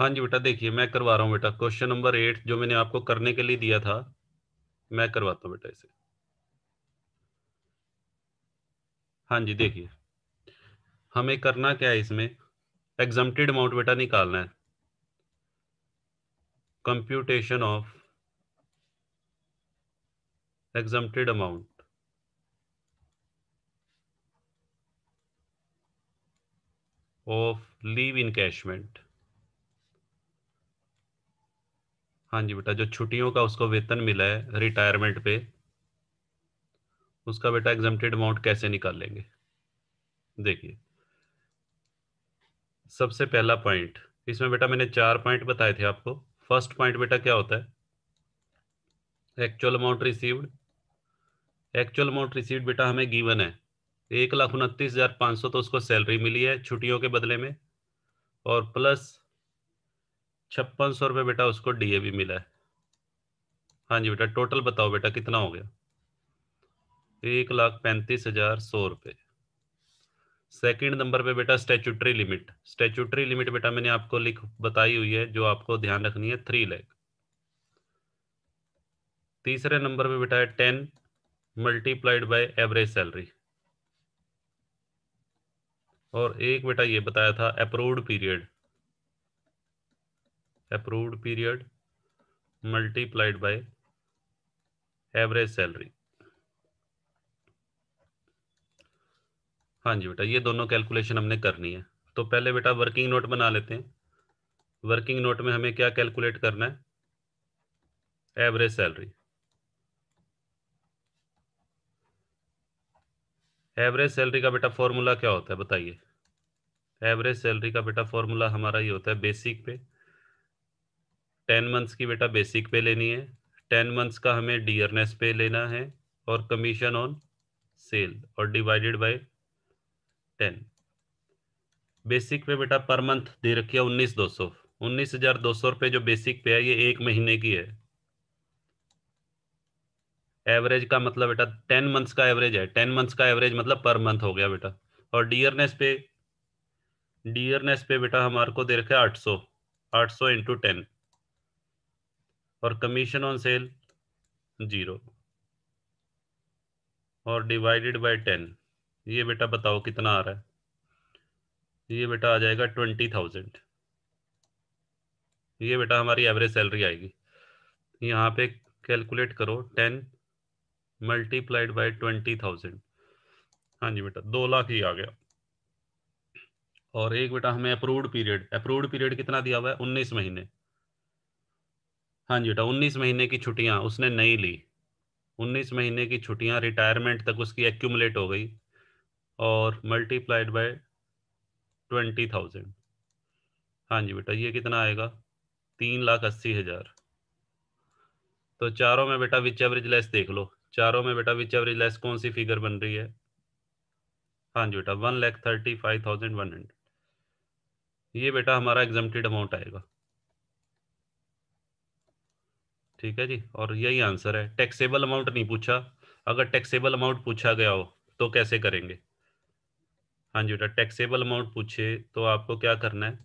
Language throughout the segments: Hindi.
हाँ जी बेटा देखिए मैं करवा रहा हूँ बेटा क्वेश्चन नंबर एट जो मैंने आपको करने के लिए दिया था मैं करवाता हूँ बेटा इसे हाँ जी देखिए हमें करना क्या है इसमें एग्जम्प्टेड अमाउंट बेटा निकालना है computation of exempted amount of leave encashment हाँ जी बेटा जो छुट्टियों का उसको वेतन मिला है रिटायरमेंट पे उसका बेटा एग्जामेटेड अमाउंट कैसे निकाल लेंगे देखिए सबसे पहला पॉइंट इसमें बेटा मैंने चार पॉइंट बताए थे आपको फर्स्ट पॉइंट बेटा क्या होता है actual amount received actual amount received बेटा हमें गिवन है एक लाख उनतीस हजार पांच सौ तो उसको सैलरी मिली है छुट्टियों के बदले में और प्लस छप्पन सौ रुपये बेटा उसको भी मिला है हाँ जी बेटा टोटल बताओ बेटा कितना हो गया एक लाख पैंतीस हजार सौ रुपये सेकेंड नंबर पे बेटा स्टेचूटरी लिमिट स्टेचूटरी लिमिट बेटा मैंने आपको लिख बताई हुई है जो आपको ध्यान रखनी है थ्री लैख तीसरे नंबर पे बेटा है ten multiplied by average salary और एक बेटा ये बताया था approved period approved period multiplied by average salary हाँ जी बेटा ये दोनों कैलकुलेशन हमने करनी है तो पहले बेटा वर्किंग नोट बना लेते हैं वर्किंग नोट में हमें क्या कैलकुलेट करना है एवरेज सैलरी एवरेज सैलरी का बेटा फॉर्मूला क्या होता है बताइए एवरेज सैलरी का बेटा फॉर्मूला हमारा ये होता है बेसिक पे टेन मंथ्स की बेटा बेसिक पे लेनी है टेन मंथ्स का हमें डियरनेस पे लेना है और कमीशन ऑन सेल और divided by ten basic pay बेटा पर मंथ दे रखी है उन्नीस दो सौ उन्नीस हजार दो सौ रुपये जो बेसिक पे है ये एक महीने की है एवरेज का मतलब बेटा टेन मंथ्स का एवरेज है टेन मंथ्स का एवरेज मतलब पर मंथ हो गया बेटा और डियरनेस पे डियरनेस पे बेटा हमारे को दे रखा है आठ सौ आठ सौ इंटू टेन और कमीशन ऑन सेल जीरो और डिवाइडेड बाय टेन ये बेटा बताओ कितना आ रहा है ये बेटा आ जाएगा ट्वेंटी थाउजेंड ये बेटा हमारी एवरेज सैलरी आएगी यहाँ पे कैलकुलेट करो ten multiplied by twenty thousand हाँ जी बेटा दो लाख ही आ गया और एक बेटा हमें अप्रूव्ड पीरियड अप्रूव्ड पीरियड कितना दिया हुआ है उन्नीस महीने हाँ जी बेटा उन्नीस महीने की छुट्टियां उसने नहीं ली उन्नीस महीने की छुट्टियां रिटायरमेंट तक उसकी एक्यूमुलेट हो गई और मल्टीप्लाइड बाय ट्वेंटी थाउजेंड हाँ जी बेटा ये कितना आएगा तीन लाख अस्सी हज़ार तो चारों में बेटा विच एवरेज लेस देख लो चारों में बेटा विच एवरेज लेस कौन सी फिगर बन रही है हाँ जी बेटा one lakh thirty five thousand one hundred ये बेटा हमारा एग्जामटेड अमाउंट आएगा ठीक है जी और यही आंसर है टैक्सेबल अमाउंट नहीं पूछा अगर टैक्सेबल अमाउंट पूछा गया हो तो कैसे करेंगे हाँ जी बेटा टैक्सेबल अमाउंट पूछे तो आपको क्या करना है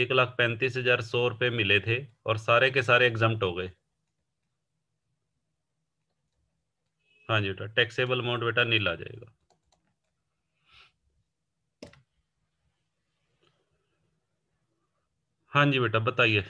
एक लाख पैंतीस हजार सौ रुपये मिले थे और सारे के सारे एग्जाम हो गए हाँ जी बेटा टैक्सेबल अमाउंट बेटा नील आ जाएगा हाँ जी बेटा बताइए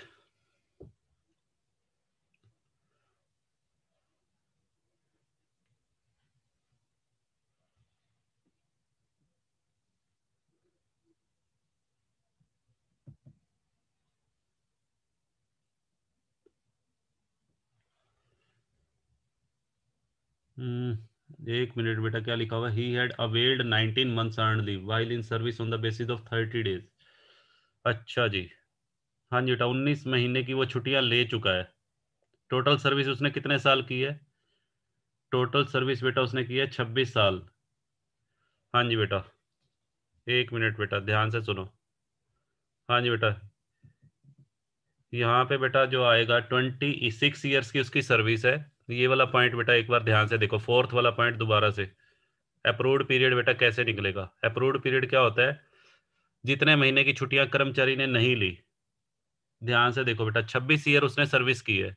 एक मिनट बेटा क्या लिखा हुआ he had availed 19 months earn leave while in service on the basis of 30 days अच्छा जी हाँ जी बेटा 19 महीने की वो छुट्टियां ले चुका है टोटल सर्विस उसने कितने साल की है टोटल सर्विस बेटा उसने की है छब्बीस साल हाँ जी बेटा एक मिनट बेटा ध्यान से सुनो हाँ जी बेटा यहाँ पे बेटा जो आएगा ट्वेंटी सिक्स ईयर्स की उसकी सर्विस है तो ये वाला पॉइंट बेटा एक बार ध्यान से देखो फोर्थ वाला पॉइंट दोबारा से अप्रूव्ड पीरियड बेटा कैसे निकलेगा अप्रूव्ड पीरियड क्या होता है जितने महीने की छुट्टियां कर्मचारी ने नहीं ली ध्यान से देखो बेटा 26 ईयर उसने सर्विस की है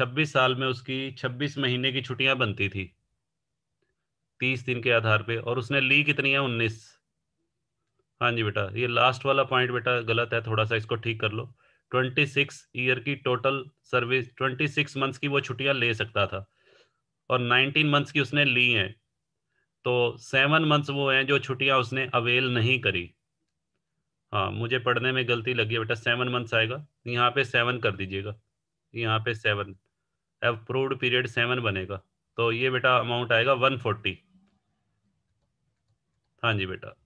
26 साल में उसकी 26 महीने की छुट्टियां बनती थी 30 दिन के आधार पे और उसने ली कितनी है 19 हाँ जी बेटा ये लास्ट वाला पॉइंट बेटा गलत है थोड़ा सा इसको ठीक कर लो ट्वेंटी सिक्स ईयर की total service twenty six months की वो छुट्टियां ले सकता था और नाइनटीन मंथ्स की उसने ली हैं तो सेवन मंथ्स वो हैं जो छुट्टियां उसने अवेल नहीं करी हाँ मुझे पढ़ने में गलती लगी बेटा सेवन मंथ्स आएगा यहाँ पे सेवन कर दीजिएगा यहाँ पे सेवन अप्रूव्ड पीरियड सेवन बनेगा तो ये बेटा अमाउंट आएगा वन फोर्टी हाँ जी बेटा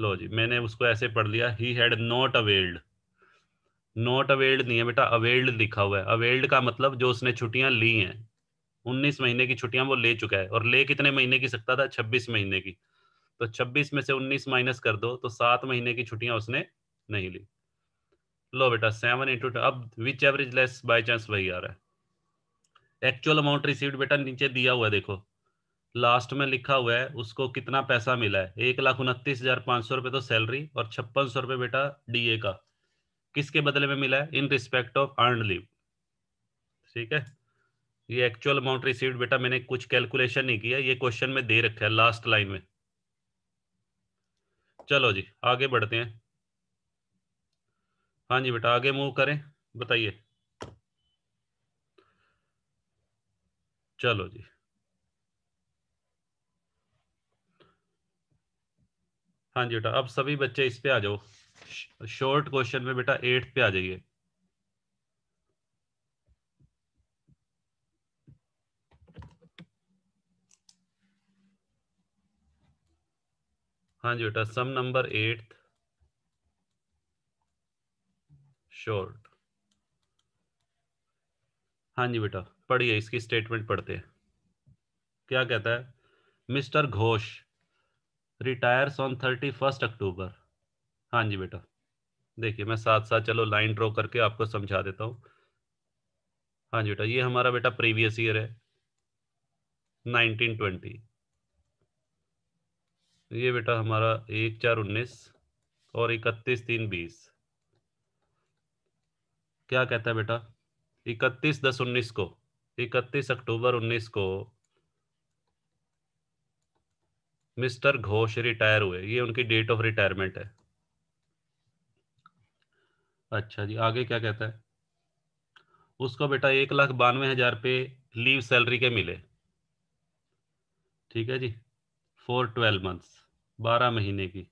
लो जी मैंने उसको ऐसे पढ़ लिया he had not availed not availed नहीं है बेटा अवेल्ड लिखा हुआ है अवेल्ड का मतलब जो उसने छुट्टियां ली हैं उन्नीस महीने की छुट्टियां वो ले चुका है और ले कितने महीने की सकता था छब्बीस महीने की तो छब्बीस में से उन्नीस माइनस कर दो तो सात महीने की छुट्टियां उसने नहीं ली लो बेटा सेवन इंटू अब which average less by chance वही आ रहा है एक्चुअल अमाउंट रिसीव बेटा नीचे दिया हुआ है देखो लास्ट में लिखा हुआ है उसको कितना पैसा मिला है एक लाख उनतीस हजार पांच सौ रुपए तो सैलरी और छप्पन सौ रुपए बेटा डीए का किसके बदले में मिला है in respect of earn leave ठीक है ये एक्चुअल अमाउंट रिसीव बेटा मैंने कुछ कैलकुलेशन नहीं किया ये क्वेश्चन में दे रखा है लास्ट लाइन में चलो जी आगे बढ़ते हैं हाँ जी बेटा आगे मूव करें बताइए चलो जी हाँ जी बेटा अब सभी बच्चे इस पे आ जाओ शॉर्ट क्वेश्चन में बेटा एट पे आ जाइए हाँ जी बेटा सम नंबर एट शॉर्ट हाँ जी बेटा पढ़िए इसकी स्टेटमेंट पढ़ते हैं क्या कहता है mister Ghosh retires on thirty first October हाँ जी बेटा देखिए मैं साथ साथ चलो लाइन ड्रॉ करके आपको समझा देता हूँ हाँ जी बेटा ये हमारा बेटा प्रीवियस ईयर है 1920 ये बेटा हमारा एक चार उन्नीस और इकतीस तीन बीस क्या कहता है बेटा इकतीस दस उन्नीस को इकतीस अक्टूबर उन्नीस को मिस्टर घोष रिटायर हुए ये उनकी डेट ऑफ रिटायरमेंट है अच्छा जी आगे क्या कहता है उसको बेटा एक लाख बानवे हजार पे लीव सैलरी के मिले ठीक है जी फॉर ट्वेल्व मंथ्स बारह महीने की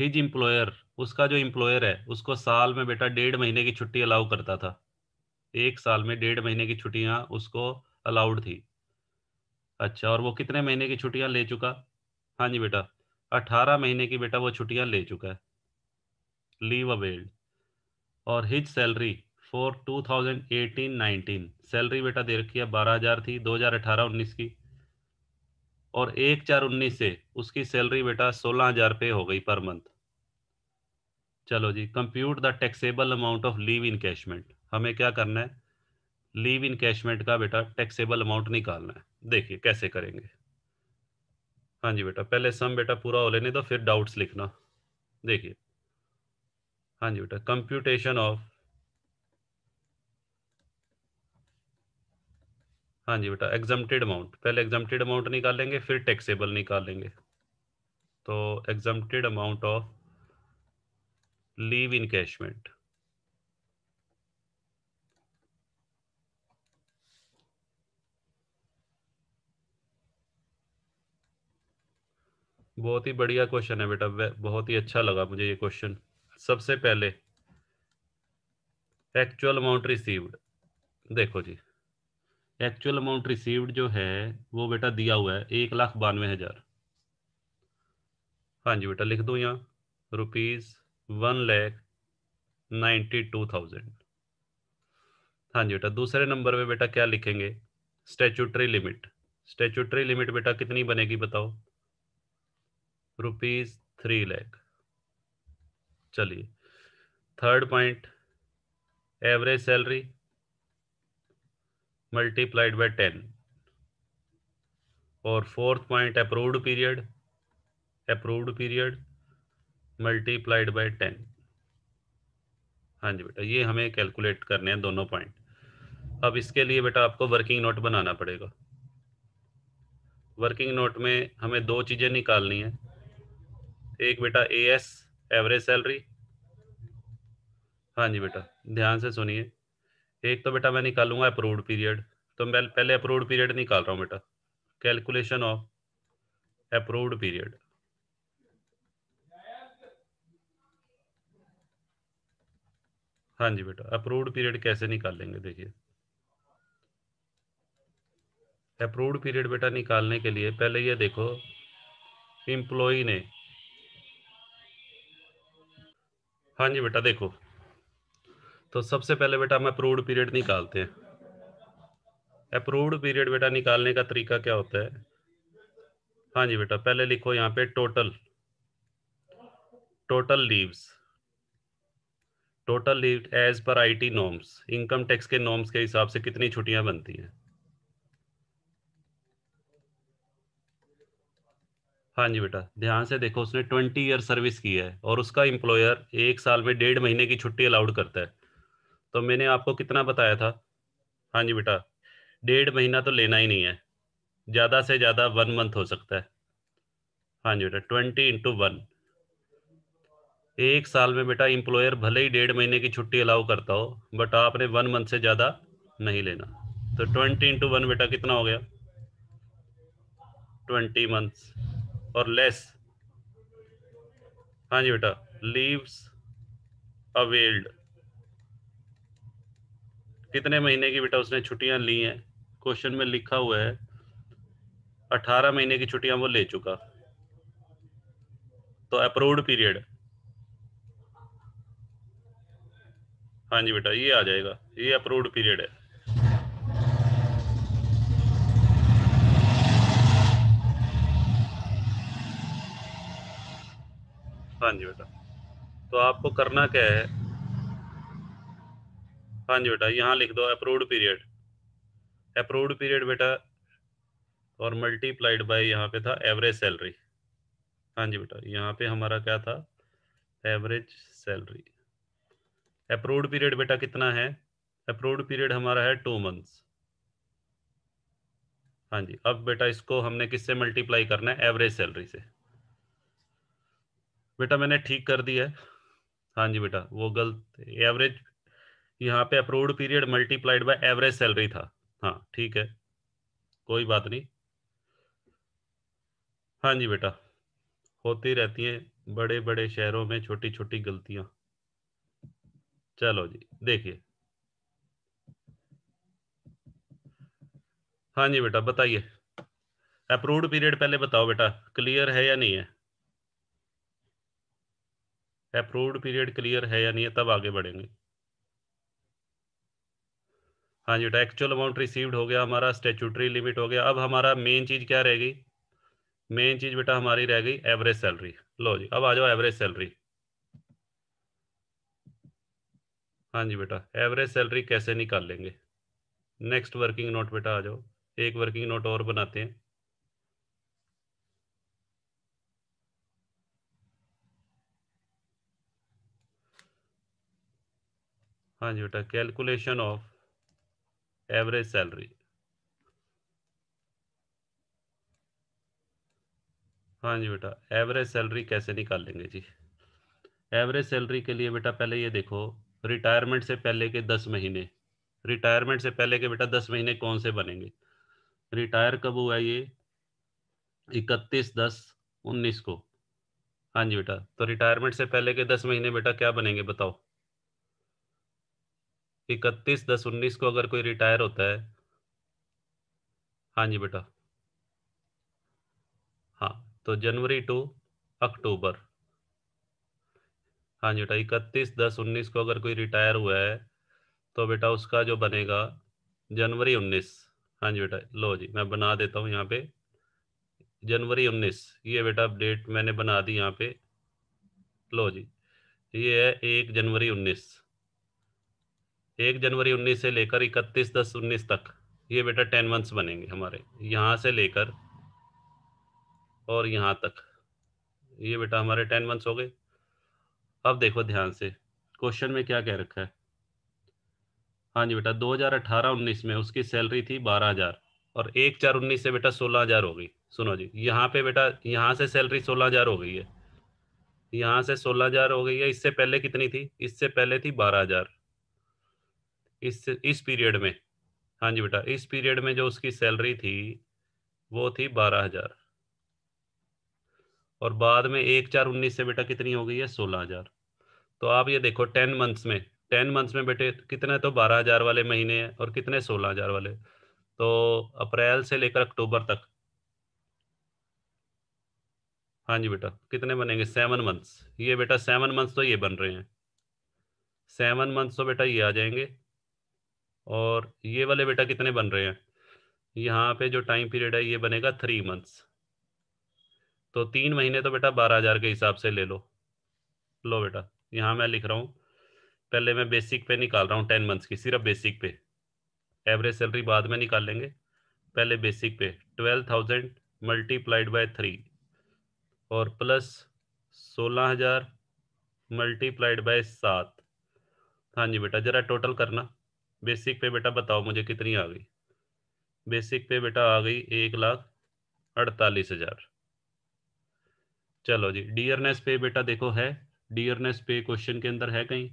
हिज इम्प्लॉयर उसका जो इम्प्लॉयर है उसको साल में बेटा डेढ़ महीने की छुट्टी अलाउ करता था एक साल में डेढ़ महीने की छुट्टियां उसको अलाउड थी अच्छा और वो कितने महीने की छुट्टियां ले चुका हाँ जी बेटा अठारह महीने की बेटा वो छुट्टियां ले चुका है लीव अवेल्ड और हिज सैलरी फॉर 2018-19 सैलरी बेटा दे रखी है बारह हजार थी 2018-19 की और एक चार उन्नीस से उसकी सैलरी बेटा सोलह हजार पे हो गई पर मंथ चलो जी compute the taxable amount of leave in encashment हमें क्या करना है लीव इन कैशमेंट का बेटा टैक्सेबल अमाउंट निकालना है देखिए कैसे करेंगे हाँ जी बेटा पहले सम बेटा पूरा हो लेने दो फिर डाउट्स लिखना देखिए हाँ जी बेटा कंप्यूटेशन ऑफ हाँ जी बेटा एग्जाम्प्टेड अमाउंट पहले एग्जाम्प्टेड अमाउंट निकालेंगे फिर टैक्सेबल निकालेंगे तो exempted amount of leave in encashment बहुत ही बढ़िया क्वेश्चन है बेटा बहुत ही अच्छा लगा मुझे ये क्वेश्चन सबसे पहले एक्चुअल अमाउंट रिसीव्ड देखो जी एक्चुअल अमाउंट रिसीव्ड जो है वो बेटा दिया हुआ है एक लाख बानवे हजार हाँ जी बेटा लिख दो यहाँ rupees one lakh ninety two thousand हाँ जी बेटा दूसरे नंबर पे बेटा क्या लिखेंगे स्टेचुटरी लिमिट स्टेचुटरी लिमिट बेटा कितनी बनेगी बताओ रुपीज थ्री लैख चलिए third point average salary multiplied by ten और fourth point approved period approved period multiplied by ten हाँ जी बेटा ये हमें कैलकुलेट करने हैं दोनों पॉइंट अब इसके लिए बेटा आपको वर्किंग नोट बनाना पड़ेगा वर्किंग नोट में हमें दो चीज़ें निकालनी है एक बेटा ए एस एवरेज सैलरी हाँ जी बेटा ध्यान से सुनिए एक तो बेटा मैं निकालूंगा अप्रूव्ड पीरियड तो मैं पहले अप्रूव्ड पीरियड निकाल रहा हूँ बेटा कैलकुलेशन ऑफ अप्रूव्ड पीरियड हाँ जी बेटा अप्रूव्ड पीरियड कैसे निकालेंगे देखिए अप्रूव्ड पीरियड बेटा निकालने के लिए पहले ये देखो एम्प्लॉई ने हाँ जी बेटा देखो तो सबसे पहले बेटा हम अप्रूव्ड पीरियड निकालते हैं अप्रूव्ड पीरियड बेटा निकालने का तरीका क्या होता है हाँ जी बेटा पहले लिखो यहाँ पे total total leaves total leave as per IT norms income tax के नॉर्म्स के हिसाब से कितनी छुट्टियां बनती हैं हाँ जी बेटा ध्यान से देखो उसने ट्वेंटी ईयर सर्विस की है और उसका एम्प्लॉयर एक साल में डेढ़ महीने की छुट्टी अलाउड करता है तो मैंने आपको कितना बताया था हाँ जी बेटा डेढ़ महीना तो लेना ही नहीं है ज़्यादा से ज़्यादा वन मंथ हो सकता है हाँ जी बेटा ट्वेंटी इंटू वन एक साल में बेटा एम्प्लॉयर भले ही डेढ़ महीने की छुट्टी अलाउ करता हो बट आपने वन मंथ से ज़्यादा नहीं लेना तो ट्वेंटी इंटू वन बेटा कितना हो गया ट्वेंटी मंथ्स और लेस हाँ जी बेटा लीव्स अवेल्ड कितने महीने की बेटा उसने छुट्टियां ली हैं क्वेश्चन में लिखा हुआ है अठारह महीने की छुट्टियां वो ले चुका तो अप्रूव्ड पीरियड हाँ जी बेटा ये आ जाएगा ये अप्रूव्ड पीरियड है हाँ जी बेटा तो आपको करना क्या है हाँ जी बेटा यहाँ लिख दो अप्रूव्ड पीरियड अप्रूव्ड पीरियड बेटा और मल्टीप्लाइड बाय यहाँ पे था एवरेज सैलरी हाँ जी बेटा यहाँ पे हमारा क्या था एवरेज सैलरी अप्रूव्ड पीरियड बेटा कितना है अप्रूव्ड पीरियड हमारा है टू मंथ्स हाँ जी अब बेटा इसको हमने किससे मल्टीप्लाई करना है एवरेज सैलरी से बेटा मैंने ठीक कर दिया है हाँ जी बेटा वो गलत एवरेज यहाँ पे approved period multiplied by average salary था हाँ ठीक है कोई बात नहीं हाँ जी बेटा होती रहती हैं बड़े बड़े शहरों में छोटी छोटी गलतियां चलो जी देखिए हाँ जी बेटा बताइए अप्रूव्ड पीरियड पहले बताओ बेटा क्लियर है या नहीं है अप्रूव्ड पीरियड क्लियर है या नहीं है तब आगे बढ़ेंगे हाँ जी बेटा एक्चुअल अमाउंट रिसीव्ड हो गया हमारा स्टेचुटरी लिमिट हो गया अब हमारा मेन चीज़ क्या रह गई मेन चीज़ बेटा हमारी रह गई एवरेज सैलरी लो जी अब आ जाओ एवरेज सैलरी हाँ जी बेटा एवरेज सैलरी कैसे निकाल लेंगे नेक्स्ट वर्किंग नोट बेटा आ जाओ एक वर्किंग नोट और बनाते हैं हाँ जी बेटा कैलकुलेशन ऑफ एवरेज सैलरी हाँ जी बेटा एवरेज सैलरी कैसे निकाल लेंगे जी एवरेज सैलरी के लिए बेटा पहले ये देखो रिटायरमेंट से पहले के दस महीने रिटायरमेंट से पहले के बेटा दस महीने कौन से बनेंगे रिटायर कब हुआ ये इकतीस दस उन्नीस को हाँ जी बेटा तो रिटायरमेंट से पहले के दस महीने बेटा क्या बनेंगे बताओ इकतीस दस उन्नीस को अगर कोई रिटायर होता है हाँ जी बेटा हाँ तो जनवरी टू अक्टूबर हाँ जी बेटा इकतीस दस उन्नीस को अगर कोई रिटायर हुआ है तो बेटा उसका जो बनेगा जनवरी उन्नीस हाँ जी बेटा लो जी मैं बना देता हूँ यहाँ पे जनवरी उन्नीस ये बेटा डेट मैंने बना दी यहाँ पे लो जी ये है एक जनवरी उन्नीस एक जनवरी उन्नीस से लेकर इकतीस दस उन्नीस तक ये बेटा टेन मंथ्स बनेंगे हमारे यहाँ से लेकर और यहाँ तक ये बेटा हमारे टेन मंथ्स हो गए अब देखो ध्यान से क्वेश्चन में क्या कह रखा है हाँ जी बेटा 2018-19 में उसकी सैलरी थी 12000 और एक चार उन्नीस से बेटा 16000 हो गई सुनो जी यहाँ पे बेटा यहाँ से सैलरी 16000 हो गई है यहाँ से 16000 हो गई है इससे पहले कितनी थी इससे पहले थी 12000 इस इस पीरियड में हाँ जी बेटा इस पीरियड में जो उसकी सैलरी थी वो थी बारह हजार और बाद में एक चार उन्नीस से बेटा कितनी हो गई है सोलह हजार तो आप ये देखो टेन मंथ्स में टेन मंथ्स में बेटे कितने तो बारह हजार वाले महीने हैं और कितने सोलह हजार वाले तो अप्रैल से लेकर अक्टूबर तक हाँ जी बेटा कितने बनेंगे सेवन मंथ्स ये बेटा सेवन मंथ्स तो ये बन रहे हैं सेवन मंथ्स तो बेटा ये आ जाएंगे और ये वाले बेटा कितने बन रहे हैं यहाँ पे जो टाइम पीरियड है ये बनेगा थ्री मंथ्स तो तीन महीने तो बेटा बारह हज़ार के हिसाब से ले लो लो बेटा यहाँ मैं लिख रहा हूँ पहले मैं बेसिक पे निकाल रहा हूँ टेन मंथ्स की सिर्फ बेसिक पे एवरेज सैलरी बाद में निकाल लेंगे पहले basic pay twelve thousand multiplied by three और प्लस सोलह हज़ार मल्टीप्लाइड बाय सात हाँ जी बेटा ज़रा टोटल करना बेसिक पे बेटा बताओ मुझे कितनी आ गई बेसिक पे बेटा आ गई एक लाख अड़तालीस हजार चलो जी डियरनेस पे बेटा देखो है डियरनेस पे क्वेश्चन के अंदर है कहीं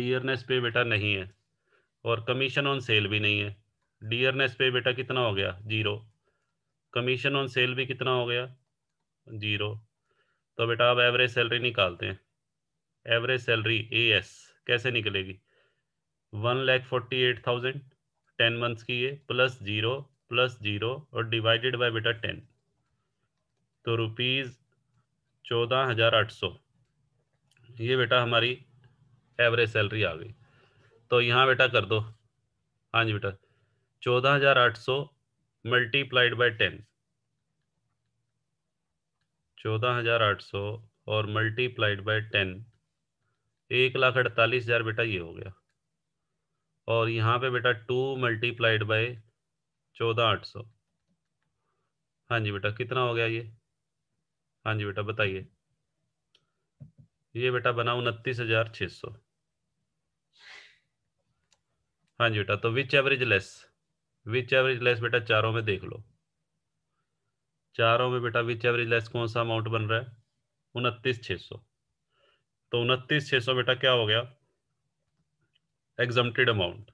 डियरनेस पे बेटा नहीं है और कमीशन ऑन सेल भी नहीं है डियरनेस पे बेटा कितना हो गया जीरो कमीशन ऑन सेल भी कितना हो गया जीरो तो बेटा आप एवरेज सैलरी निकालते हैं एवरेज सैलरी ए एस कैसे निकलेगी one lakh forty eight thousand ten months की ये प्लस जीरो प्लस जीरो और डिवाइडेड बाय बेटा टेन तो रुपीज़ चौदह हज़ार आठ सौ ये बेटा हमारी एवरेज सैलरी आ गई तो यहाँ बेटा कर दो हाँ जी बेटा चौदह हज़ार आठ सौ मल्टीप्लाइड बाय टेन चौदह हज़ार आठ सौ और मल्टीप्लाइड बाय टेन एक लाख अड़तालीस हज़ार बेटा ये हो गया और यहाँ पे बेटा टू मल्टीप्लाइड बाय चौदह आठ सौ हाँ जी बेटा कितना हो गया ये हाँ जी बेटा बताइए ये बेटा बना उनतीस हज़ार छ सौ हाँ जी बेटा तो which average less which average less बेटा चारों में देख लो चारों में बेटा विच एवरेज लेस कौन सा अमाउंट बन रहा है उनतीस छ सौ तो उनतीस छह सौ बेटा क्या हो गया एग्जामेड अमाउंट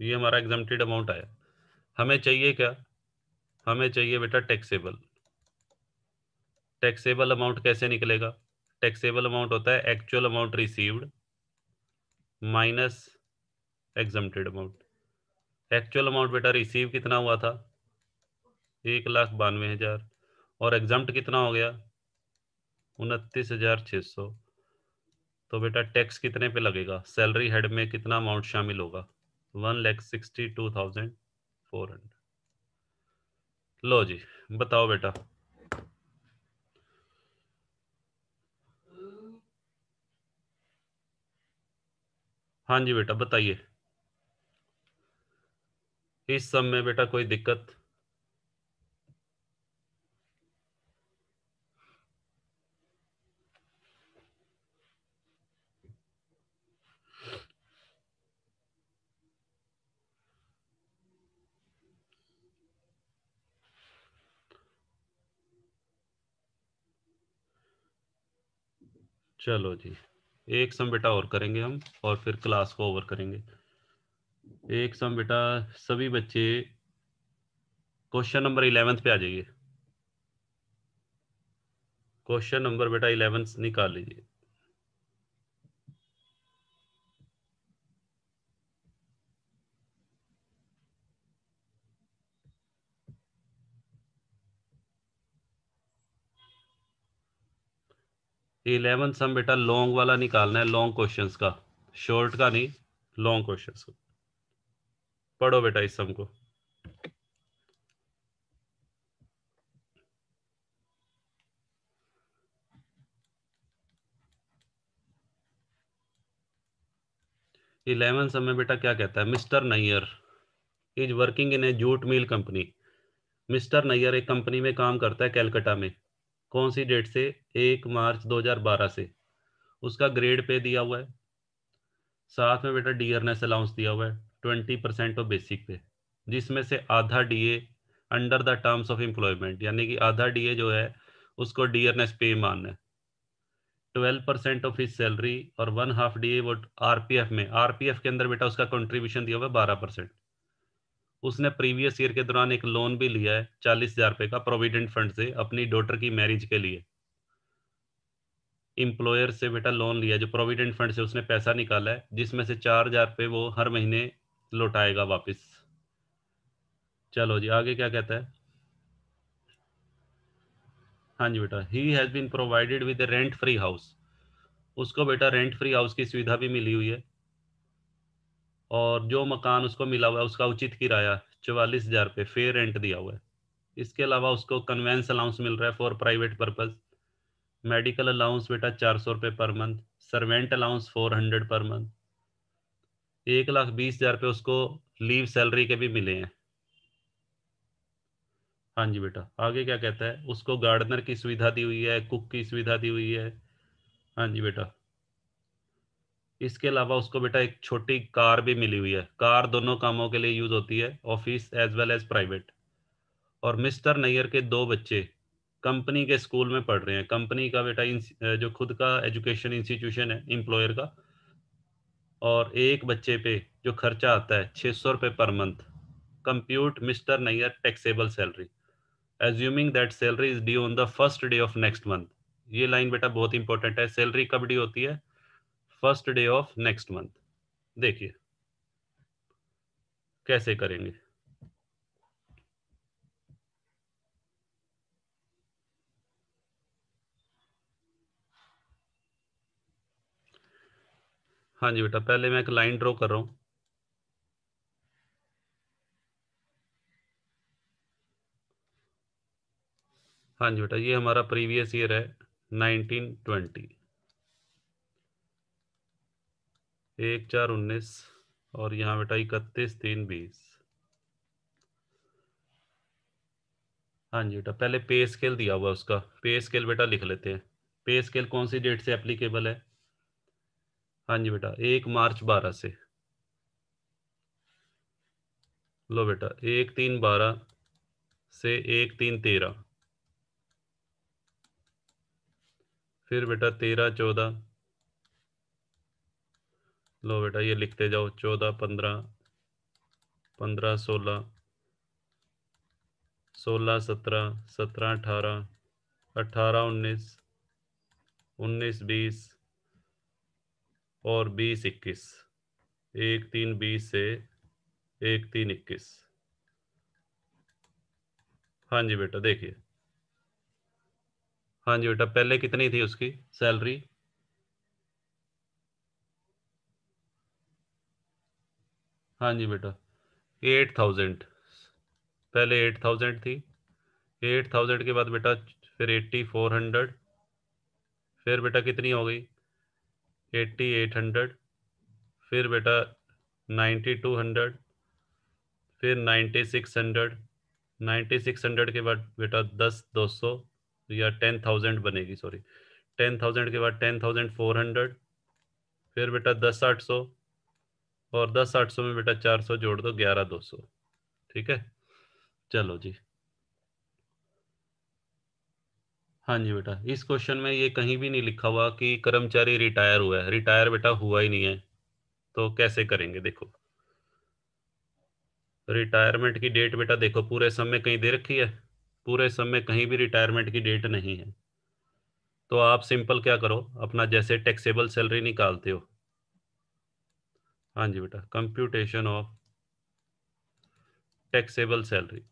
ये हमारा एग्जम्प्टेड अमाउंट आया हमें चाहिए क्या हमें चाहिए बेटा टैक्सेबल टैक्सेबल अमाउंट कैसे निकलेगा टैक्सेबल अमाउंट होता है actual amount received minus exempted amount actual amount बेटा रिसीव कितना हुआ था एक लाख बानवे हजार और एग्जाम कितना हो गया उनतीस हजार छ सौ तो बेटा टैक्स कितने पे लगेगा सैलरी हेड में कितना अमाउंट शामिल होगा one lakh sixty two thousand four hundred लो जी बताओ बेटा हाँ जी बेटा बताइए इस सब में बेटा कोई दिक्कत चलो जी एक सम बेटा और करेंगे हम और फिर क्लास को ओवर करेंगे एक सम बेटा सभी बच्चे क्वेश्चन नंबर इलेवेंथ पे आ जाइए क्वेश्चन नंबर बेटा इलेवेंथ निकाल लीजिए इलेवन सम बेटा लॉन्ग वाला निकालना है लॉन्ग क्वेश्चंस का शॉर्ट का नहीं लॉन्ग क्वेश्चंस का पढ़ो बेटा इस सम को इलेवन सम में बेटा क्या कहता है mister Nayyar is working in a jute mill company mister Nayyar एक कंपनी में काम करता है कैलकटा में कौन सी डेट से एक मार्च 2012 से उसका ग्रेड पे दिया हुआ है साथ में बेटा डियरनेस अलाउंस दिया हुआ है ट्वेंटी परसेंट ऑफ बेसिक पे जिसमें से आधा DA under the terms of employment यानी कि आधा डीए जो है उसको डीएनएस पे मानना है twelve percent of his salary और वन हाफ डी ए वो आरपीएफ में आरपीएफ के अंदर बेटा उसका कंट्रीब्यूशन दिया हुआ है बारह परसेंट उसने प्रीवियस ईयर के दौरान एक लोन भी लिया है चालीस हजार रुपए का प्रोविडेंट फंड से अपनी डॉटर की मैरिज के लिए इम्प्लॉयर से बेटा लोन लिया जो प्रोविडेंट फंड से उसने पैसा निकाला है जिसमें से चार हजार रुपये वो हर महीने लौटाएगा वापस चलो जी आगे क्या कहता है हाँ जी बेटा he has been provided with rent free house उसको बेटा रेंट फ्री हाउस की सुविधा भी मिली हुई है और जो मकान उसको मिला हुआ है उसका उचित किराया चवालीस हजार रुपये फेयर रेंट दिया हुआ है इसके अलावा उसको कन्वेंस अलाउंस मिल रहा है for private purpose medical allowance बेटा चार सौ रुपये per month servant allowance four hundred per month एक लाख बीस हज़ार रुपये उसको लीव सैलरी के भी मिले हैं हाँ जी बेटा आगे क्या कहता है उसको गार्डनर की सुविधा दी हुई है कुक की सुविधा दी हुई है हाँ जी बेटा इसके अलावा उसको बेटा एक छोटी कार भी मिली हुई है कार दोनों कामों के लिए यूज होती है office as well as private और मिस्टर नैयर के दो बच्चे कंपनी के स्कूल में पढ़ रहे हैं कंपनी का बेटा जो खुद का एजुकेशन इंस्टीट्यूशन है इम्प्लॉयर का और एक बच्चे पे जो खर्चा आता है छः सौ रुपये per month compute mister Nayyar taxable salary assuming that salary is due on the first day of next month ये लाइन बेटा बहुत इंपॉर्टेंट है सैलरी कब डी होती है first day of next month देखिए कैसे करेंगे हाँ जी बेटा पहले मैं एक लाइन ड्रॉ कर रहा हूं हाँ जी बेटा ये हमारा प्रीवियस ईयर है नाइनटीन ट्वेंटी एक चार उन्नीस और यहाँ बेटा इकतीस तीन बीस हाँ जी बेटा पहले पे स्केल दिया हुआ उसका पे स्केल बेटा लिख लेते हैं पे स्केल कौन सी डेट से एप्लीकेबल है हाँ जी बेटा एक मार्च बारह से लो बेटा एक तीन बारह से एक तीन तेरह फिर बेटा तेरह चौदह लो बेटा ये लिखते जाओ चौदह पंद्रह पंद्रह सोलह सोलह सत्रह सत्रह अठारह अठारह उन्नीस उन्नीस बीस और बीस इक्कीस एक तीन बीस से एक तीन इक्कीस हाँ जी बेटा देखिए हाँ जी बेटा पहले कितनी थी उसकी सैलरी हाँ जी बेटा एट थाउजेंड पहले एट थाउजेंड थी एट थाउजेंड के बाद बेटा फिर एट्टी फोर हंड्रेड फिर बेटा कितनी हो गई एट्टी एट हंड्रेड फिर बेटा नाइन्टी टू हंड्रेड फिर ninety six hundred ninety six hundred के बाद बेटा दस दो सौ या टेन थाउजेंड बनेगी सॉरी टेन थाउजेंड के बाद टेन थाउजेंड फोर हंड्रेड फिर बेटा दस आठ सौ और दस आठ सौ में बेटा चार सौ जोड़ दो ग्यारह दो सौ ठीक है चलो जी हाँ जी बेटा इस क्वेश्चन में ये कहीं भी नहीं लिखा हुआ कि कर्मचारी रिटायर हुआ है रिटायर बेटा हुआ ही नहीं है तो कैसे करेंगे देखो रिटायरमेंट की डेट बेटा देखो पूरे सम में कहीं दे रखी है पूरे सम में कहीं भी रिटायरमेंट की डेट नहीं है तो आप सिंपल क्या करो अपना जैसे टैक्सेबल सैलरी निकालते हो हाँ जी बेटा computation of taxable salary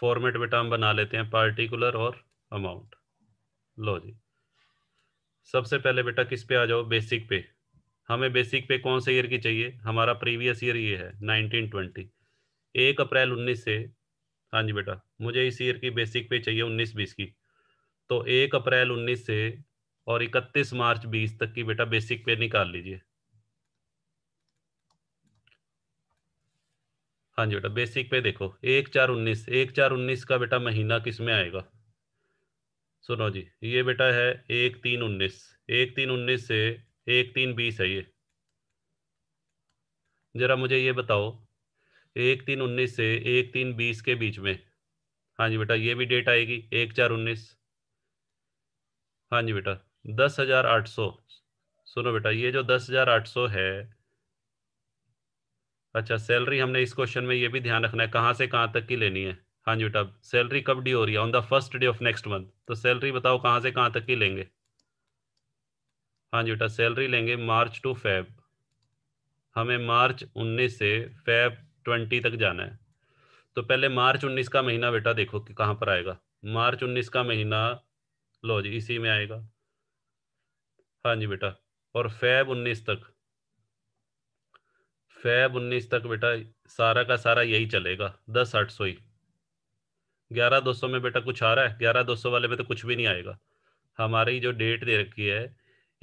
format बेटा हम बना लेते हैं पार्टिकुलर और अमाउंट लो जी सबसे पहले बेटा किस पे आ जाओ बेसिक पे हमें बेसिक पे कौन से ईयर की चाहिए हमारा प्रीवियस ईयर ये है 1920 एक अप्रैल 19 से हाँ जी बेटा मुझे इस ईयर की बेसिक पे चाहिए 19 बीस की तो एक अप्रैल 19 से और 31 मार्च 20 तक की बेटा बेसिक पे निकाल लीजिए हाँ जी बेटा बेसिक पे देखो एक चार उन्नीस एक चार उन्नीस का बेटा महीना किस में आएगा सुनो जी ये बेटा है एक तीन उन्नीस एक तीन उन्नीस से एक तीन बीस है ये जरा मुझे ये बताओ एक तीन उन्नीस से एक तीन बीस के बीच में हाँ जी बेटा ये भी डेट आएगी एक चार उन्नीस हाँ जी बेटा दस हजार आठ सौ सुनो बेटा ये जो दस हजार आठ सौ है अच्छा सैलरी हमने इस क्वेश्चन में ये भी ध्यान रखना है कहाँ से कहाँ तक की लेनी है हाँ जी बेटा सैलरी कब डी हो रही है on the first day of next month तो सैलरी बताओ कहाँ से कहाँ तक की लेंगे हाँ जी बेटा सैलरी लेंगे मार्च टू फैब हमें मार्च उन्नीस से फैब ट्वेंटी तक जाना है तो पहले मार्च उन्नीस का महीना बेटा देखो कि कहाँ पर आएगा मार्च उन्नीस का महीना लो जी इसी में आएगा हाँ जी बेटा और फैब उन्नीस तक फैब उन्नीस तक बेटा सारा का सारा यही चलेगा दस आठ सौ ही ग्यारह दो सौ में बेटा कुछ आ रहा है ग्यारह दो सौ वाले में तो कुछ भी नहीं आएगा हमारी जो डेट दे रखी है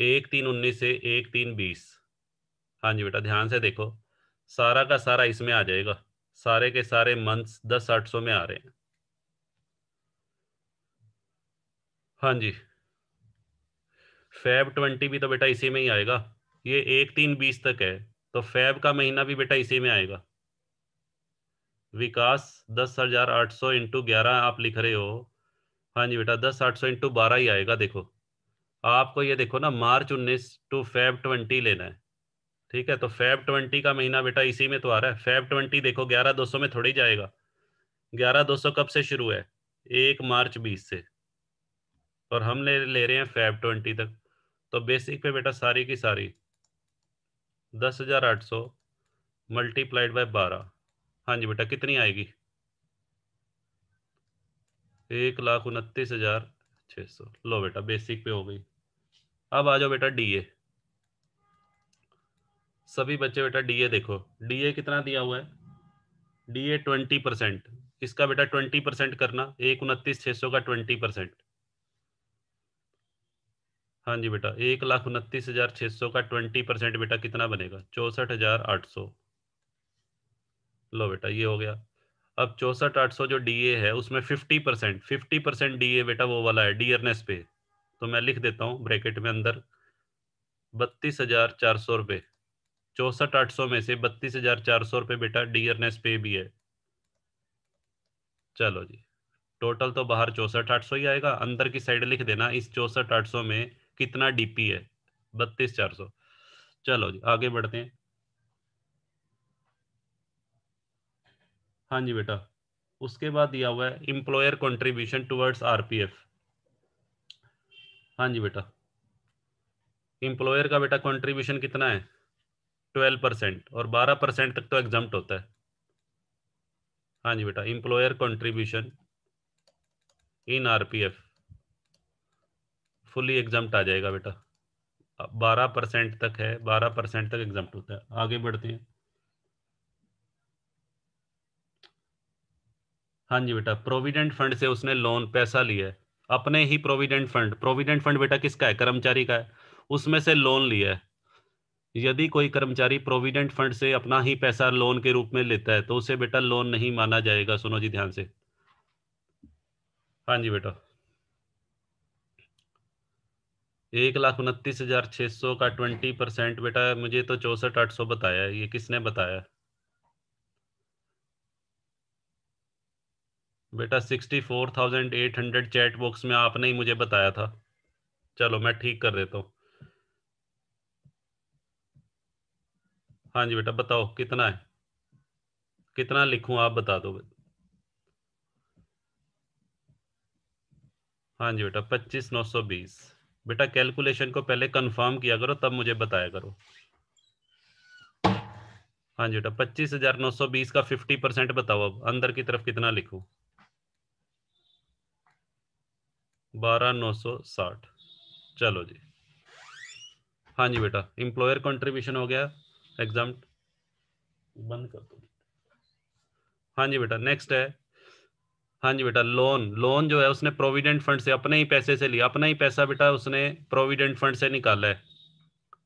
एक तीन उन्नीस से एक तीन बीस हाँ जी बेटा ध्यान से देखो सारा का सारा इसमें आ जाएगा सारे के सारे मंथ्स दस आठ सौ में आ रहे हैं हाँ जी फैब ट्वेंटी भी तो बेटा इसी में ही आएगा ये एक तीन बीस तक है तो फैब का महीना भी बेटा इसी में आएगा विकास दस हजार आठ सौ इंटू ग्यारह आप लिख रहे हो हाँ जी बेटा दस आठ सौ इंटू बारह ही आएगा देखो आपको ये देखो ना मार्च उन्नीस टू फैब ट्वेंटी लेना है ठीक है तो फैब ट्वेंटी का महीना बेटा इसी में तो आ रहा है फैब ट्वेंटी देखो ग्यारह दो सौ में थोड़ी जाएगा ग्यारह दो सौ कब से शुरू है एक मार्च बीस से और हम ले ले रहे हैं फैब ट्वेंटी तक तो बेसिक पे बेटा सारी की सारी दस हज़ार आठ सौ मल्टीप्लाइड बाय बारह हाँ जी बेटा कितनी आएगी एक लाख उनतीस हज़ार छ सौ लो बेटा बेसिक पे हो गई अब आ जाओ बेटा डीए सभी बच्चे बेटा डीए देखो डीए कितना दिया हुआ है डीए ट्वेंटी परसेंट इसका बेटा ट्वेंटी परसेंट करना एक उनतीस छह सौ का ट्वेंटी परसेंट हाँ जी बेटा एक लाख उनतीस हजार छह सौ का ट्वेंटी परसेंट बेटा कितना बनेगा चौसठ हजार आठ सौ लो बेटा ये हो गया अब चौसठ आठ सौ जो डीए है उसमें fifty percent fifty percent D बेटा वो वाला है डीयरनेस पे तो मैं लिख देता हूँ ब्रैकेट में अंदर बत्तीस हजार चार सौ रुपये चौसठ आठ सौ में से बत्तीस हजार चार सौ रुपये बेटा डीयरनेस पे भी है चलो जी टोटल तो बाहर चौसठ आठ सौ ही आएगा अंदर की साइड लिख देना इस चौसठ आठ सौ में कितना डीपी है बत्तीस चार सौ चलो जी आगे बढ़ते हैं हाँ जी बेटा उसके बाद दिया हुआ है इंप्लॉयर कंट्रीब्यूशन टुवर्ड्स आरपीएफ हाँ जी बेटा इंप्लॉयर का बेटा कंट्रीब्यूशन कितना है ट्वेल्व परसेंट और बारह परसेंट तक तो एग्जाम होता है हाँ जी बेटा employer contribution in RPF fully exempt आ जाएगा बेटा बारह परसेंट तक है बारह परसेंट तक एग्जाम होता है आगे बढ़ते हैं हाँ जी बेटा प्रोविडेंट फंड से उसने लोन पैसा लिया है अपने ही प्रोविडेंट फंड प्रोविडेंट फंड बेटा किसका है कर्मचारी का है उसमें से लोन लिया है यदि कोई कर्मचारी प्रोविडेंट फंड से अपना ही पैसा लोन के रूप में लेता है तो उसे बेटा लोन नहीं माना जाएगा सुनो जी ध्यान से हाँ जी बेटा एक लाख उनतीस हजार छह सौ का ट्वेंटी परसेंट बेटा मुझे तो चौसठ आठ सौ बताया ये किसने बताया बेटा sixty four thousand eight hundred chat box में आपने ही मुझे बताया था चलो मैं ठीक कर देता हूँ हाँ जी बेटा बताओ कितना है कितना लिखूं आप बता दो हाँ जी बेटा पच्चीस नौ सौ बीस बेटा कैलकुलेशन को पहले कंफर्म किया करो तब मुझे बताया करो हाँ जी बेटा पच्चीस हजार नौ सौ बीस का फिफ्टी परसेंट बताओ अब अंदर की तरफ कितना लिखो बारह नौ सौ साठ चलो जी हाँ जी बेटा इंप्लॉयर कंट्रीब्यूशन हो गया एग्जाम बंद कर दो हाँ जी बेटा नेक्स्ट है हाँ जी बेटा लोन लोन जो है उसने प्रोविडेंट फंड से अपने ही पैसे से लिया अपना ही पैसा बेटा उसने प्रोविडेंट फंड से निकाला है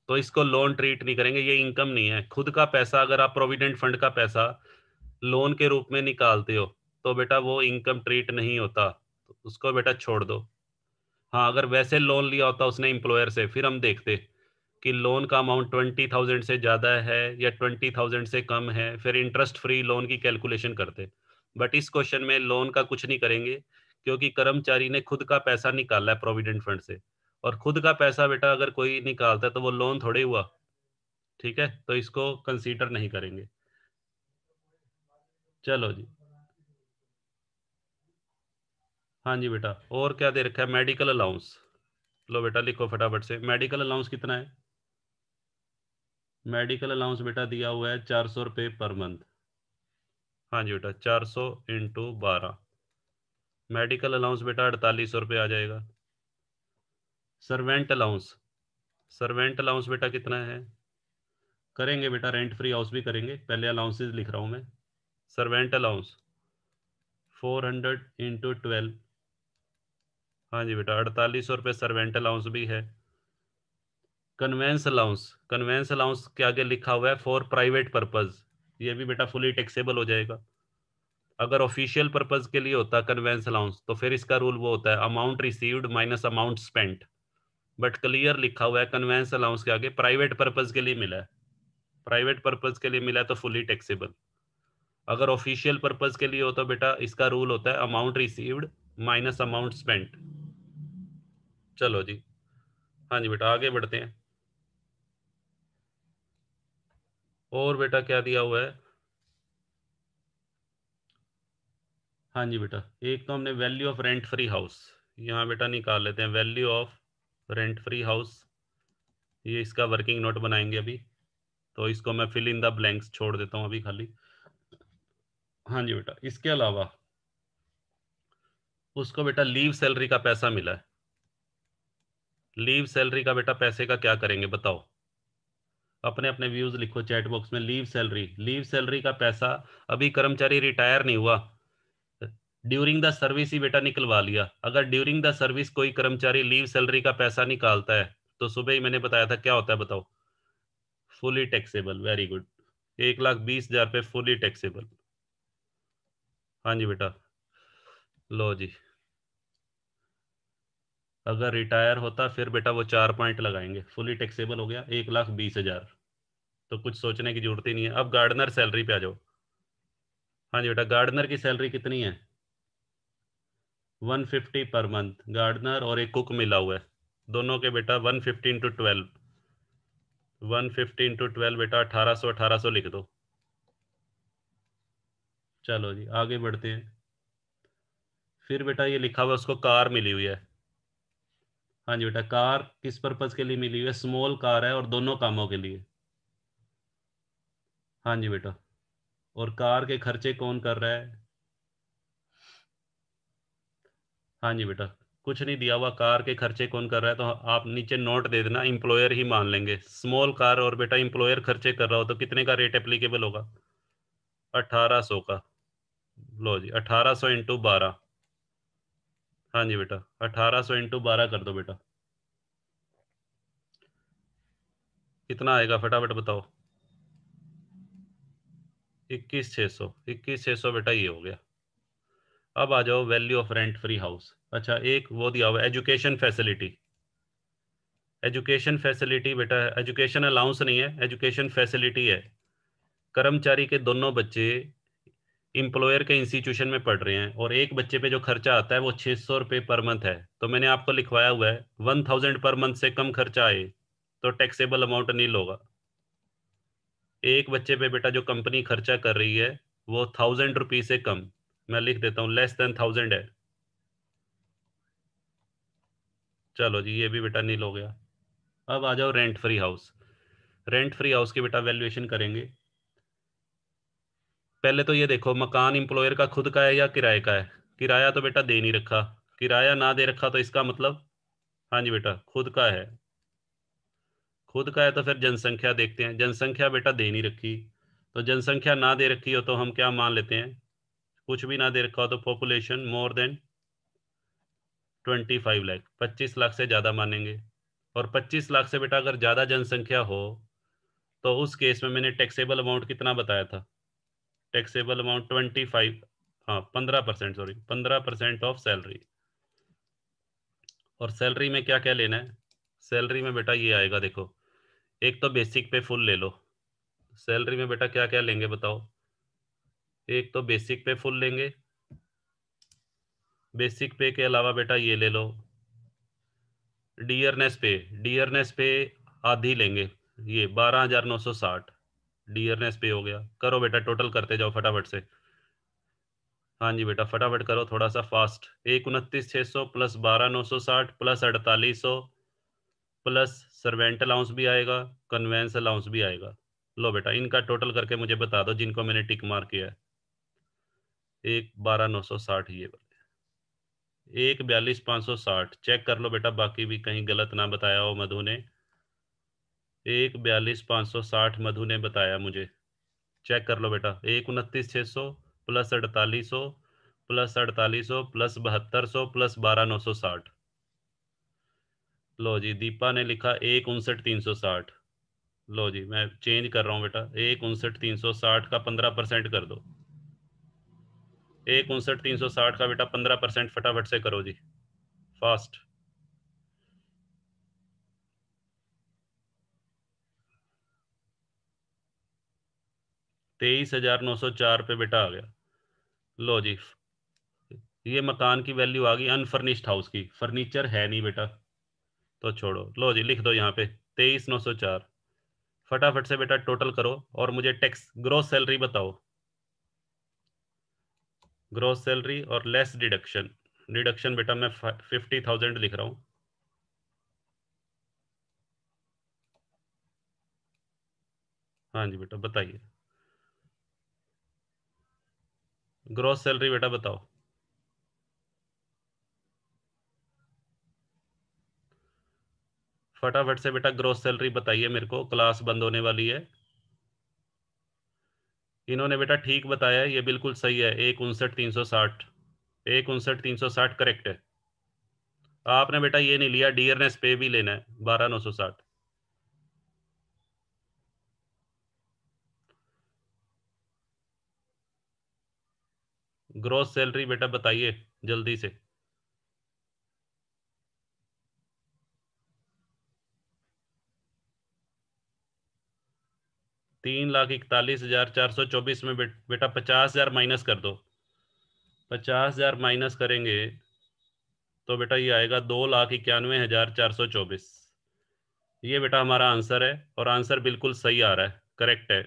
तो इसको लोन ट्रीट नहीं करेंगे ये इनकम नहीं है खुद का पैसा अगर आप प्रोविडेंट फंड का पैसा लोन के रूप में निकालते हो तो बेटा वो इनकम ट्रीट नहीं होता तो उसको बेटा छोड़ दो हाँ अगर वैसे लोन लिया होता उसने इम्प्लॉयर से फिर हम देखते कि लोन का अमाउंट ट्वेंटी थाउजेंड से ज़्यादा है या ट्वेंटी थाउजेंड से कम है फिर इंटरेस्ट फ्री लोन की कैलकुलेशन करते बट इस क्वेश्चन में लोन का कुछ नहीं करेंगे क्योंकि कर्मचारी ने खुद का पैसा निकाला है प्रोविडेंट फंड से और खुद का पैसा बेटा अगर कोई निकालता है तो वो लोन थोड़े हुआ ठीक है तो इसको कंसीडर नहीं करेंगे चलो जी हाँ जी बेटा और क्या दे रखा है मेडिकल अलाउंस लो बेटा लिखो फटाफट से मेडिकल अलाउंस कितना है मेडिकल अलाउंस बेटा दिया हुआ है चार सौ रुपये पर मंथ हाँ जी बेटा चार सौ इंटू बारह मेडिकल अलाउंस बेटा अड़तालीस सौ रुपये आ जाएगा सर्वेंट अलाउंस सर्वेंट अलाउंस बेटा कितना है करेंगे बेटा रेंट फ्री हाउस भी करेंगे पहले अलाउंसेज लिख रहा हूँ मैं servant allowance four hundred into twelve हाँ जी बेटा अड़तालीस सौ रुपये सर्वेंट अलाउंस भी है कन्वेंस अलाउंस कन्वेंस अलाउंस के आगे लिखा हुआ है फॉर प्राइवेट पर्पज़ ये भी बेटा फुली टैक्सेबल हो जाएगा अगर ऑफिशियल पर्पज के लिए होता कन्वेंस अलाउंस तो फिर इसका रूल वो होता है amount received minus amount spent but clear लिखा हुआ है कन्वेंस अलाउंस के आगे प्राइवेट पर्पज के लिए मिला है प्राइवेट पर्पज के लिए मिला है तो फुली टैक्सेबल अगर ऑफिशियल पर्पज के लिए होता तो बेटा इसका रूल होता है amount received minus amount spent चलो जी हाँ जी बेटा आगे बढ़ते हैं और बेटा क्या दिया हुआ है हाँ जी बेटा एक तो हमने value of rent free house यहाँ बेटा निकाल लेते हैं value of rent free house ये इसका वर्किंग नोट बनाएंगे अभी तो इसको मैं फिल इन द ब्लैंक्स छोड़ देता हूँ अभी खाली हाँ जी बेटा इसके अलावा उसको बेटा लीव सैलरी का पैसा मिला है लीव सैलरी का बेटा पैसे का क्या करेंगे बताओ अपने अपने व्यूज लिखो चैट बॉक्स में लीव सैलरी लीव सैलरी का पैसा अभी कर्मचारी रिटायर नहीं हुआ ड्यूरिंग द सर्विस ही बेटा निकलवा लिया अगर ड्यूरिंग द सर्विस कोई कर्मचारी लीव सैलरी का पैसा निकालता है तो सुबह ही मैंने बताया था क्या होता है बताओ फुली टैक्सेबल वेरी गुड एक लाख बीस हजार पे फुली टैक्सेबल हाँ जी बेटा लो जी अगर रिटायर होता फिर बेटा वो चार पॉइंट लगाएंगे फुली टैक्सेबल हो गया एक लाख बीस हजार तो कुछ सोचने की जरूरत ही नहीं है अब गार्डनर सैलरी पे आ जाओ हाँ जी बेटा गार्डनर की सैलरी कितनी है 150 पर मंथ गार्डनर और एक कुक मिला हुआ है दोनों के बेटा 150 fifty into twelve one fifty into twelve बेटा 1800 1800 लिख दो चलो जी आगे बढ़ते हैं फिर बेटा ये लिखा हुआ उसको कार मिली हुई है हाँ जी बेटा कार किस पर्पज़ के लिए मिली हुई है स्मॉल कार है और दोनों कामों के लिए हाँ जी बेटा और कार के खर्चे कौन कर रहा है हाँ जी बेटा कुछ नहीं दिया हुआ कार के खर्चे कौन कर रहा है तो आप नीचे नोट दे देना एम्प्लॉयर ही मान लेंगे स्मॉल कार और बेटा इंप्लॉयर खर्चे कर रहा हो तो कितने का रेट एप्लीकेबल होगा अठारह सौ का लो जी अठारह सौ इंटू बारह हाँ जी बेटा अठारह सौ इंटू बारह कर दो बेटा कितना आएगा फटाफट बताओ इक्कीस छः सौ इक्कीस छः सौ बेटा ये हो गया अब आ जाओ value of rent free house अच्छा एक वो दिया हुआ एजुकेशन फैसिलिटी एजुकेशन फैसिलिटी बेटा एजुकेशन अलाउंस नहीं है एजुकेशन फैसिलिटी है कर्मचारी के दोनों बच्चे इम्प्लॉयर के इंस्टीट्यूशन में पढ़ रहे हैं और एक बच्चे पे जो खर्चा आता है वो छः सौ रुपये पर मंथ है तो मैंने आपको लिखवाया हुआ है वन थाउजेंड पर मंथ से कम खर्चा आए तो टैक्सेबल अमाउंट नहीं होगा एक बच्चे पे बेटा जो कंपनी खर्चा कर रही है वो थाउजेंड रुपीज से कम मैं लिख देता हूँ लेस देन थाउजेंड है चलो जी ये भी बेटा नील हो गया अब आ जाओ rent free house rent free house की बेटा वैल्यूएशन करेंगे पहले तो ये देखो मकान इंप्लॉयर का खुद का है या किराए का है किराया तो बेटा दे नहीं रखा किराया ना दे रखा तो इसका मतलब हाँ जी बेटा खुद का है खुद का है तो फिर जनसंख्या देखते हैं जनसंख्या बेटा दे नहीं रखी तो जनसंख्या ना दे रखी हो तो हम क्या मान लेते हैं कुछ भी ना दे रखा हो तो population more than twenty five lakh पच्चीस लाख से ज़्यादा मानेंगे और पच्चीस लाख से बेटा अगर ज़्यादा जनसंख्या हो तो उस केस में मैंने टैक्सेबल अमाउंट कितना बताया था टैक्सेबल अमाउंट ट्वेंटी फाइव हाँ पंद्रह परसेंट सॉरी पंद्रह परसेंट ऑफ सैलरी और सैलरी में क्या क्या लेना है सैलरी में बेटा ये आएगा देखो एक तो बेसिक पे फुल ले लो सैलरी में बेटा क्या क्या लेंगे बताओ एक तो बेसिक पे फुल लेंगे बेसिक पे के अलावा बेटा ये ले लो डियरनेस पे डियरनेस पे आधी लेंगे ये बारह हजार नौ सौ साठ डियरनेस पे हो गया करो बेटा टोटल करते जाओ फटाफट से हाँ जी बेटा फटाफट करो थोड़ा सा फास्ट एक उनतीस छः सौ प्लस बारह नौ सौ साठ प्लस अड़तालीस सौ प्लस सर्वेंट अलाउंस भी आएगा कन्वेंस अलाउंस भी आएगा लो बेटा इनका टोटल करके मुझे बता दो जिनको मैंने टिक मार किया है एक बारह नौ सौ साठ ये वाले एक बयालीस पाँच सौ साठ चेक कर लो बेटा बाकी भी कहीं गलत ना बताया हो मधु ने एक बयालीस पाँच सौ साठ मधु ने बताया मुझे चेक कर लो बेटा एक उनतीस छः सौ प्लस अड़तालीस सौ प्लस अड़तालीस सौ प्लस बहत्तर सौ प्लस बारह नौ सौ साठ लो जी दीपा ने लिखा एक उनसठ तीन सौ साठ लो जी मैं चेंज कर रहा हूँ बेटा एक उनसठ तीन सौ साठ का पंद्रह परसेंट कर दो एक उनसठ तीन सौ साठ का बेटा पंद्रह परसेंट फटाफट से करो जी फास्ट तेईस हजार नौ सौ चार पे बेटा आ गया लो जी ये मकान की वैल्यू आ गई अनफर्निश्ड हाउस की फर्नीचर है नहीं बेटा तो छोड़ो लो जी लिख दो यहाँ पे तेईस नौ सौ चार फटाफट से बेटा टोटल करो और मुझे टैक्स ग्रोस सैलरी बताओ ग्रोस सैलरी और लेस डिडक्शन डिडक्शन बेटा मैं फिफ्टी थाउजेंड लिख रहा हूं हाँ जी बेटा बताइए ग्रोस सैलरी बेटा बताओ फटाफट से बेटा ग्रोथ सैलरी बताइए मेरे को क्लास बंद होने वाली है इन्होंने बेटा ठीक बताया ये बिल्कुल सही है एक उनसठ तीन सौ साठ एक उनसठ तीन सौ साठ करेक्ट है आपने बेटा ये नहीं लिया डीएरएस पे भी लेना है बारह नौ सौ साठ ग्रोथ सैलरी बेटा बताइए जल्दी से तीन लाख इकतालीस हजार चार सौ चौबीस में बे, बेटा पचास हजार माइनस कर दो पचास हजार माइनस करेंगे तो बेटा ये आएगा दो लाख इक्यानवे हजार चार सौ चौबीस ये बेटा हमारा आंसर है और आंसर बिल्कुल सही आ रहा है करेक्ट है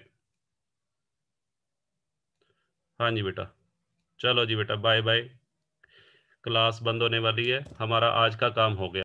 हाँ जी बेटा चलो जी बेटा बाय बाय क्लास बंद होने वाली है हमारा आज का काम हो गया